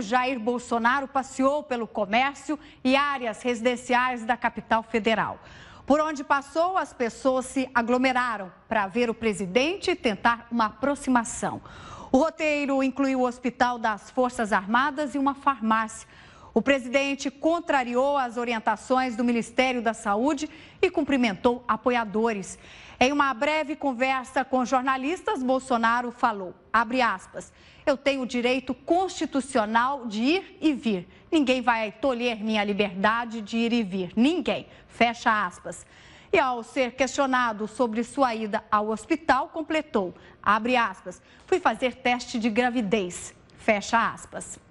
Jair Bolsonaro passeou pelo comércio e áreas residenciais da capital federal. Por onde passou, as pessoas se aglomeraram para ver o presidente tentar uma aproximação. O roteiro incluiu o Hospital das Forças Armadas e uma farmácia. O presidente contrariou as orientações do Ministério da Saúde e cumprimentou apoiadores. Em uma breve conversa com jornalistas, Bolsonaro falou, aspas, eu tenho o direito constitucional de ir e vir. Ninguém vai tolher minha liberdade de ir e vir. Ninguém. Fecha aspas. E ao ser questionado sobre sua ida ao hospital, completou, aspas, fui fazer teste de gravidez. Fecha aspas.